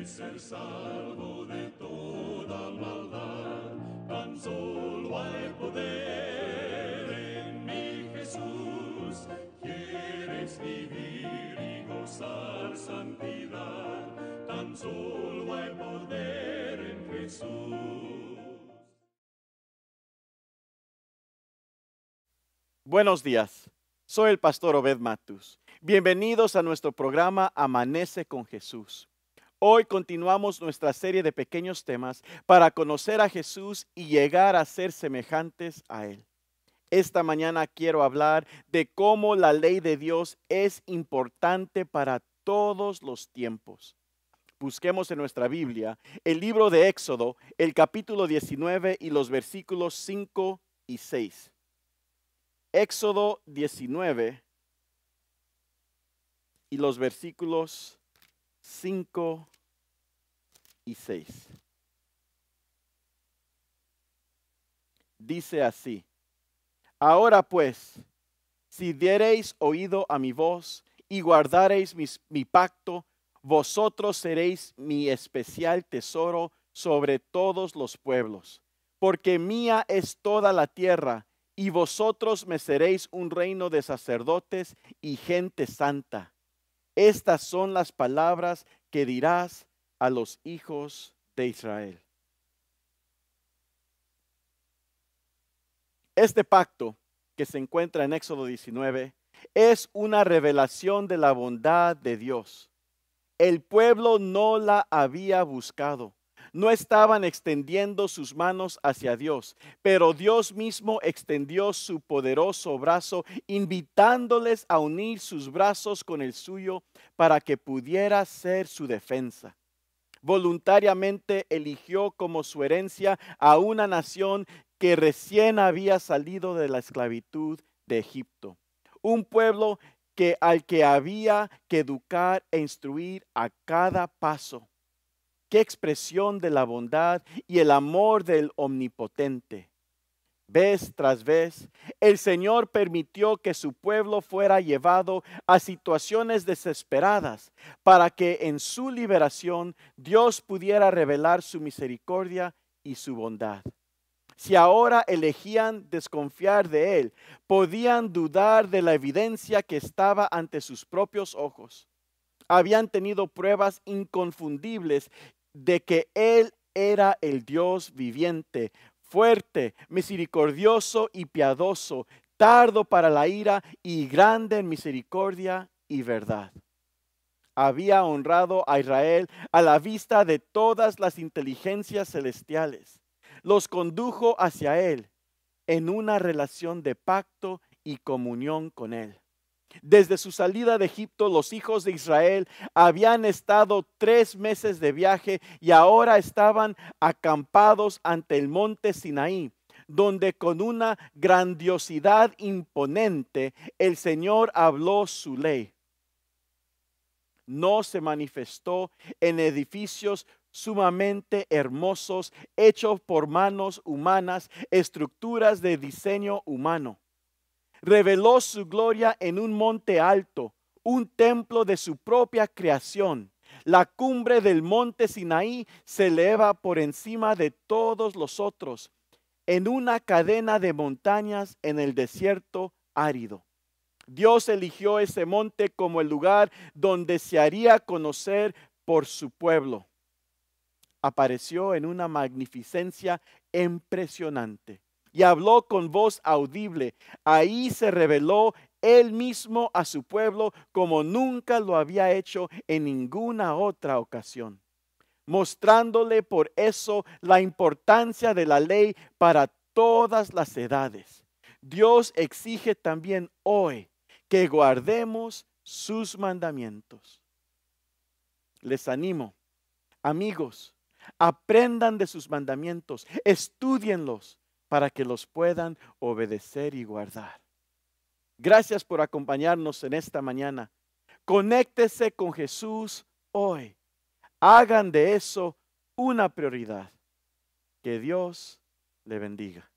de ser salvo de toda maldad, tan solo hay poder en mi Jesús. Quieres vivir y gozar santidad, tan solo hay poder en Jesús. Buenos días, soy el pastor Obed Matus. Bienvenidos a nuestro programa Amanece con Jesús Hoy continuamos nuestra serie de pequeños temas para conocer a Jesús y llegar a ser semejantes a Él. Esta mañana quiero hablar de cómo la ley de Dios es importante para todos los tiempos. Busquemos en nuestra Biblia el libro de Éxodo, el capítulo 19 y los versículos 5 y 6. Éxodo 19 y los versículos 5 y 6. Dice así, ahora pues, si diereis oído a mi voz y guardareis mi pacto, vosotros seréis mi especial tesoro sobre todos los pueblos, porque mía es toda la tierra, y vosotros me seréis un reino de sacerdotes y gente santa. Estas son las palabras que dirás a los hijos de Israel. Este pacto que se encuentra en Éxodo 19 es una revelación de la bondad de Dios. El pueblo no la había buscado no estaban extendiendo sus manos hacia Dios, pero Dios mismo extendió su poderoso brazo, invitándoles a unir sus brazos con el suyo para que pudiera ser su defensa. Voluntariamente eligió como su herencia a una nación que recién había salido de la esclavitud de Egipto, un pueblo que al que había que educar e instruir a cada paso Qué expresión de la bondad y el amor del omnipotente. Vez tras vez, el Señor permitió que su pueblo fuera llevado a situaciones desesperadas para que en su liberación Dios pudiera revelar su misericordia y su bondad. Si ahora elegían desconfiar de Él, podían dudar de la evidencia que estaba ante sus propios ojos. Habían tenido pruebas inconfundibles de que Él era el Dios viviente, fuerte, misericordioso y piadoso, tardo para la ira y grande en misericordia y verdad. Había honrado a Israel a la vista de todas las inteligencias celestiales. Los condujo hacia Él en una relación de pacto y comunión con Él. Desde su salida de Egipto, los hijos de Israel habían estado tres meses de viaje y ahora estaban acampados ante el monte Sinaí, donde con una grandiosidad imponente el Señor habló su ley. No se manifestó en edificios sumamente hermosos, hechos por manos humanas, estructuras de diseño humano reveló su gloria en un monte alto, un templo de su propia creación. La cumbre del monte Sinaí se eleva por encima de todos los otros, en una cadena de montañas en el desierto árido. Dios eligió ese monte como el lugar donde se haría conocer por su pueblo. Apareció en una magnificencia impresionante y habló con voz audible. Ahí se reveló él mismo a su pueblo como nunca lo había hecho en ninguna otra ocasión, mostrándole por eso la importancia de la ley para todas las edades. Dios exige también hoy que guardemos sus mandamientos. Les animo, amigos, aprendan de sus mandamientos, estudienlos, para que los puedan obedecer y guardar. Gracias por acompañarnos en esta mañana. Conéctese con Jesús hoy. Hagan de eso una prioridad. Que Dios le bendiga.